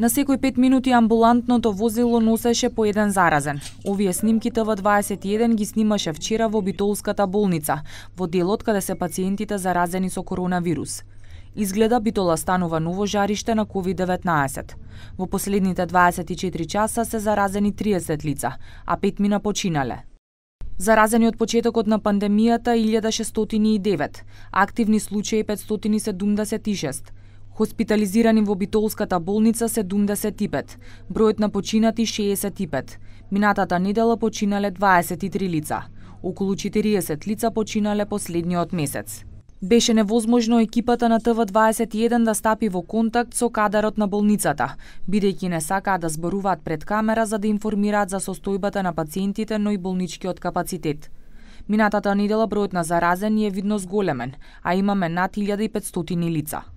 На секој 5 минути амбулантното возило носеше по еден заразен. Овие снимките во 21 ги снимаше вчера во Битолската болница, во делот каде се пациентите заразени со коронавирус. Изгледа Битола станува ново жариште на COVID-19. Во последните 24 часа се заразени 30 лица, а 5 мина починале. Заразени од почетокот на пандемијата 1609, активни случаи 576, Хоспитализирани во Битолската болница 75, бројот на починати 65. Минатата недела починале 23 лица. Околу 40 лица починале последниот месец. Беше невозможно екипата на ТВ-21 да стапи во контакт со кадарот на болницата, бидејќи не сакаа да зборуваат пред камера за да информираат за состојбата на пациентите, но и болничкиот капацитет. Минатата недела бројот на заразени е видно зголемен, а имаме над 1500 лица.